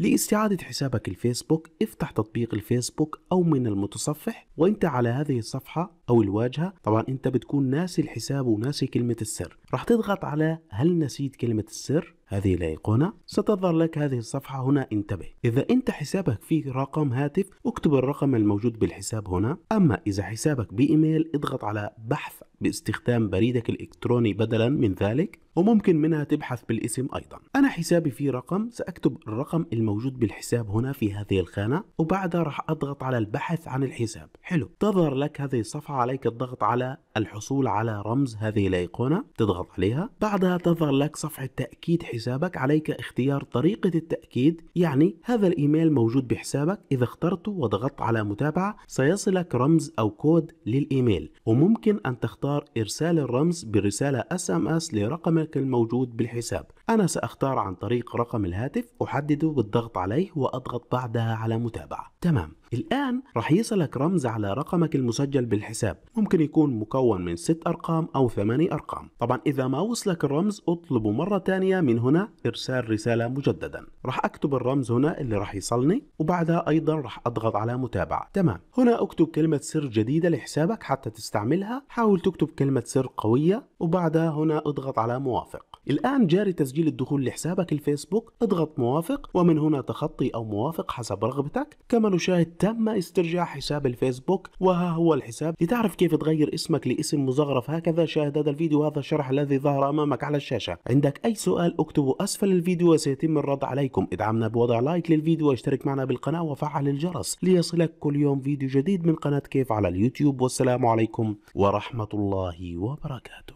لاستعادة حسابك الفيسبوك افتح تطبيق الفيسبوك أو من المتصفح وانت على هذه الصفحة او الواجهه طبعا انت بتكون ناسي الحساب وناسي كلمه السر راح تضغط على هل نسيت كلمه السر هذه الأيقونة ستظهر لك هذه الصفحة هنا انتبه إذا أنت حسابك فيه رقم هاتف اكتب الرقم الموجود بالحساب هنا أما إذا حسابك بإيميل اضغط على بحث باستخدام بريدك الإلكتروني بدلا من ذلك وممكن منها تبحث بالاسم أيضا أنا حسابي فيه رقم سأكتب الرقم الموجود بالحساب هنا في هذه الخانة وبعدها راح أضغط على البحث عن الحساب حلو تظهر لك هذه الصفحة عليك الضغط على الحصول على رمز هذه الأيقونة تضغط عليها بعدها تظهر لك صفحة تأكيد حسابك عليك اختيار طريقة التأكيد يعني هذا الإيميل موجود بحسابك إذا اخترته وضغطت على متابعة سيصلك رمز أو كود للإيميل وممكن أن تختار إرسال الرمز برسالة اس ام اس لرقمك الموجود بالحساب أنا سأختار عن طريق رقم الهاتف أحدده بالضغط عليه وأضغط بعدها على متابعة تمام الآن راح يصلك رمز على رقمك المسجل بالحساب ممكن يكون مكون من ست أرقام أو ثماني أرقام طبعا إذا ما وصلك الرمز اطلبه مرة تانية من هنا إرسال رسالة مجددا راح أكتب الرمز هنا اللي راح يصلني وبعدها أيضا راح أضغط على متابعة تمام هنا أكتب كلمة سر جديدة لحسابك حتى تستعملها حاول تكتب كلمة سر قوية وبعدها هنا اضغط على موافق الآن جاري تسجيل الدخول لحسابك الفيسبوك اضغط موافق ومن هنا تخطي أو موافق حسب رغبتك كما نشاهد تم استرجاع حساب الفيسبوك وها هو الحساب لتعرف كيف تغير اسمك لاسم مزغرف هكذا شاهد هذا الفيديو هذا الشرح الذي ظهر امامك على الشاشة عندك اي سؤال اكتبه اسفل الفيديو وسيتم الرد عليكم ادعمنا بوضع لايك للفيديو واشترك معنا بالقناة وفعل الجرس ليصلك كل يوم فيديو جديد من قناة كيف على اليوتيوب والسلام عليكم ورحمة الله وبركاته